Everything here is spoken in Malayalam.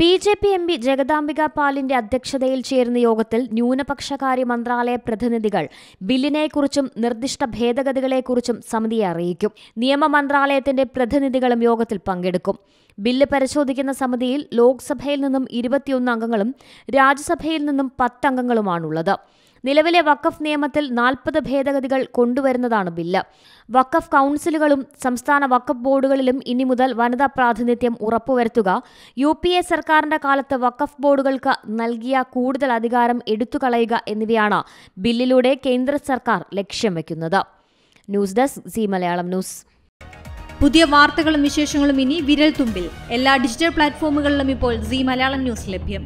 B J P M P Jagdambika പാലിന്റെ അധ്യക്ഷതയിൽ ചേരുന്ന യോഗത്തിൽ ന്യൂനപക്ഷകാര്യ മന്ത്രാലയ പ്രതിനിധികൾ ബില്ലിനെക്കുറിച്ചും നിർദ്ദിഷ്ട ഭേദഗതികളെക്കുറിച്ചും സമിതിയെ അറിയിക്കും നിയമ മന്ത്രാലയത്തിന്റെ പ്രതിനിധികളും യോഗത്തിൽ പങ്കെടുക്കും ബില്ല് പരിശോധിക്കുന്ന സമിതിയിൽ ലോക്സഭയിൽ നിന്നും ഇരുപത്തിയൊന്ന് അംഗങ്ങളും രാജ്യസഭയിൽ നിന്നും പത്തംഗങ്ങളുമാണുള്ളത് നിലവിലെ വഖഫ് നിയമത്തിൽ നാൽപ്പത് ഭേദഗതികൾ കൊണ്ടുവരുന്നതാണ് ബില്ല് വഖഫ് കൗൺസിലുകളും സംസ്ഥാന വഖഫ് ബോർഡുകളിലും ഇനി മുതൽ വനിതാ പ്രാതിനിധ്യം ഉറപ്പുവരുത്തുക യു പി എ സർക്കാരിന്റെ കാലത്ത് വഖഫ് ബോർഡുകൾക്ക് നൽകിയ കൂടുതൽ അധികാരം എടുത്തുകളയുക എന്നിവയാണ് ബില്ലിലൂടെ കേന്ദ്ര സർക്കാർ ലക്ഷ്യം വയ്ക്കുന്നത് news desk C Malayalam news പുതിയ വാർത്തകളും വിശേഷങ്ങളും ഇനി വിരൽ തുമ്പിൽ എല്ലാ ഡിജിറ്റൽ പ്ലാറ്റ്ഫോമുകളിലും ഇപ്പോൾ സി മലയാളം ന്യൂസ് ലഭ്യം